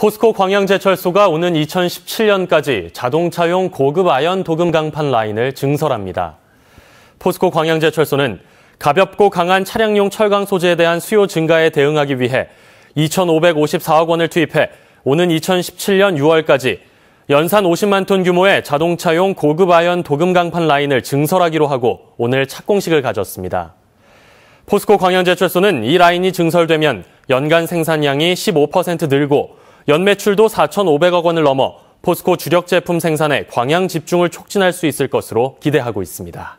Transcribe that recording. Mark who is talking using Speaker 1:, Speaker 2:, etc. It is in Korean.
Speaker 1: 포스코 광양제철소가 오는 2017년까지 자동차용 고급 아연 도금 강판 라인을 증설합니다. 포스코 광양제철소는 가볍고 강한 차량용 철강 소재에 대한 수요 증가에 대응하기 위해 2,554억 원을 투입해 오는 2017년 6월까지 연산 50만 톤 규모의 자동차용 고급 아연 도금 강판 라인을 증설하기로 하고 오늘 착공식을 가졌습니다. 포스코 광양제철소는 이 라인이 증설되면 연간 생산량이 15% 늘고 연매출도 4,500억 원을 넘어 포스코 주력 제품 생산에 광양 집중을 촉진할 수 있을 것으로 기대하고 있습니다.